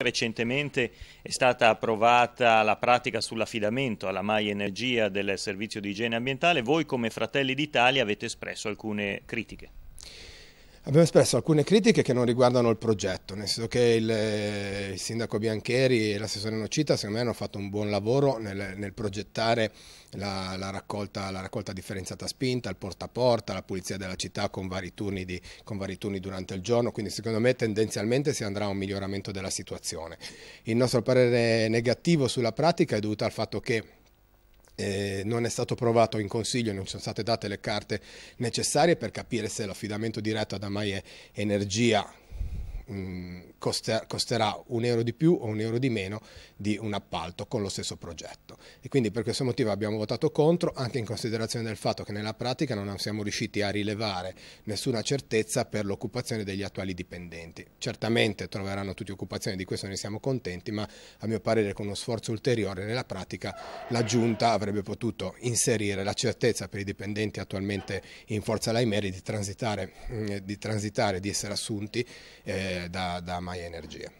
Recentemente è stata approvata la pratica sull'affidamento alla Mai Energia del servizio di igiene ambientale. Voi come Fratelli d'Italia avete espresso alcune critiche. Abbiamo espresso alcune critiche che non riguardano il progetto, nel senso che il, eh, il sindaco Biancheri e l'assessore Nocita secondo me hanno fatto un buon lavoro nel, nel progettare la, la, raccolta, la, raccolta, differenziata spinta, il porta a porta, la pulizia della città con vari, di, con vari, turni durante il giorno, quindi secondo me tendenzialmente si andrà a un miglioramento della situazione. Il nostro parere negativo sulla pratica è dovuto al fatto che eh, non è stato provato in consiglio, non sono state date le carte necessarie per capire se l'affidamento diretto ad Amaie Energia mh, costa, costerà un euro di più o un euro di meno di un appalto con lo stesso progetto. E quindi per questo motivo abbiamo votato contro, anche in considerazione del fatto che nella pratica non siamo riusciti a rilevare nessuna certezza per l'occupazione degli attuali dipendenti. Certamente troveranno tutti occupazione, di questo ne siamo contenti, ma a mio parere con uno sforzo ulteriore nella pratica la Giunta avrebbe potuto inserire la certezza per i dipendenti attualmente in forza Laimeri di transitare, mm, di, transitare, di essere assunti eh, da, da My Energia.